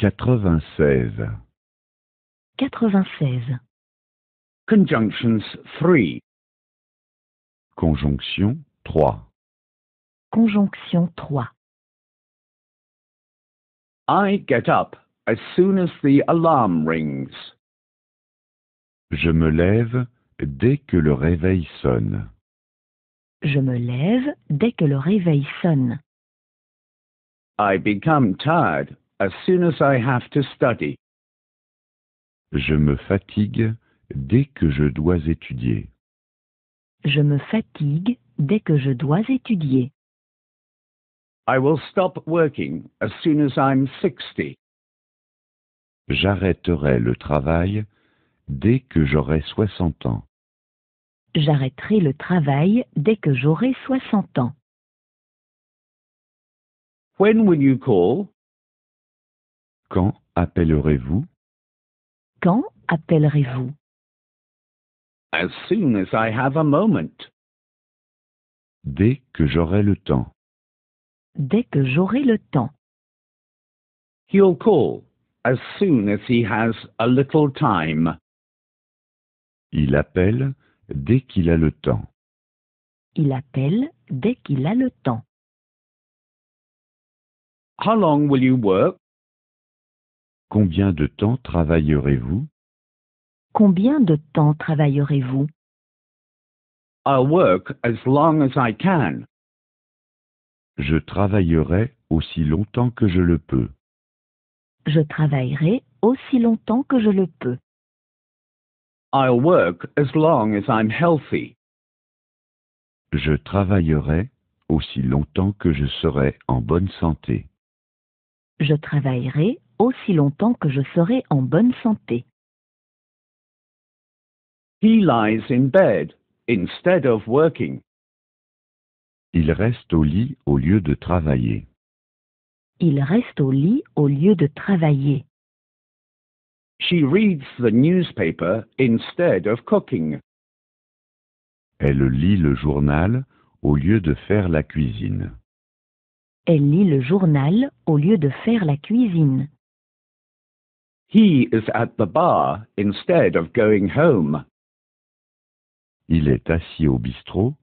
96. 96. Conjunctions 3. Conjonction 3. Conjonction 3. I get up as soon as the alarm rings. Je me lève dès que le réveil sonne. Je me lève dès que le réveil sonne. I become tired as soon as I have to study. Je me fatigue dès que je dois étudier. Je me fatigue dès que je dois étudier. I will stop working as soon as I'm 60. J'arrêterai le travail dès que j'aurai 60 ans. J'arrêterai le travail dès que j'aurai 60 ans. When will you call? Quand appellerez-vous? Quand appellerez-vous? As soon as I have a moment. Dès que j'aurai le temps. Dès que j'aurai le temps. He'll call as soon as he has a little time. Il appelle dès qu'il a le temps. Il appelle dès qu'il a le temps. How long will you work? Combien de temps travaillerez-vous Combien de temps travaillerez-vous I'll work as long as I can. Je travaillerai aussi longtemps que je le peux. Je travaillerai aussi longtemps que je le peux. I'll work as long as I'm healthy. Je travaillerai aussi longtemps que je serai en bonne santé. Je travaillerai aussi longtemps que je serai en bonne santé. He lies in bed instead of working. Il reste au lit au lieu de travailler. Il reste au lit au lieu de travailler. She reads the newspaper instead of cooking. Elle lit le journal au lieu de faire la cuisine. Elle lit le journal au lieu de faire la cuisine. He is at the bar instead of going home. Il est assis au bistrot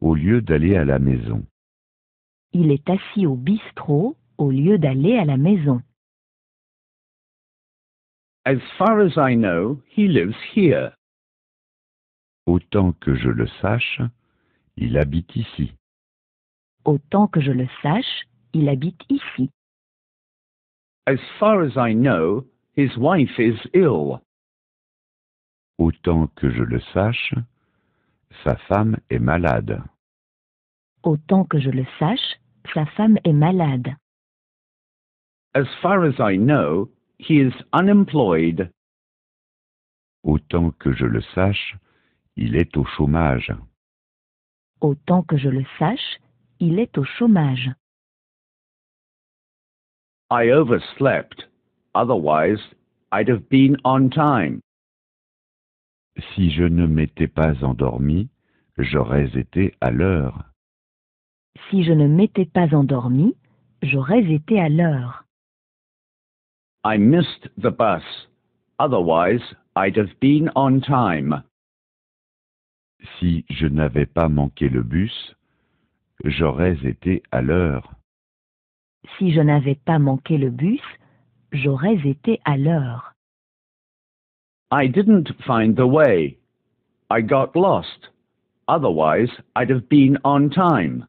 au lieu d'aller à la maison. Il est assis au bistrot au lieu d'aller à la maison. As far as I know, he lives here. Autant que je le sache, il habite ici. Autant que je le sache, il habite ici. As far as I know, His wife is ill. Autant que je le sache, sa femme est malade. Autant que je le sache, sa femme est malade. As far as I know, he is unemployed. Autant que je le sache, il est au chômage. Autant que je le sache, il est au chômage. I overslept. Otherwise, I'd have been on time. Si je ne m'étais pas endormi, j'aurais été à l'heure. Si je ne m'étais pas endormi, j'aurais été à l'heure. I missed the bus. Otherwise, I'd have been on time. Si je n'avais pas manqué le bus, j'aurais été à l'heure. Si je n'avais pas manqué le bus, j'aurais été à l'heure. I didn't find the way. I got lost. Otherwise, I'd have been on time.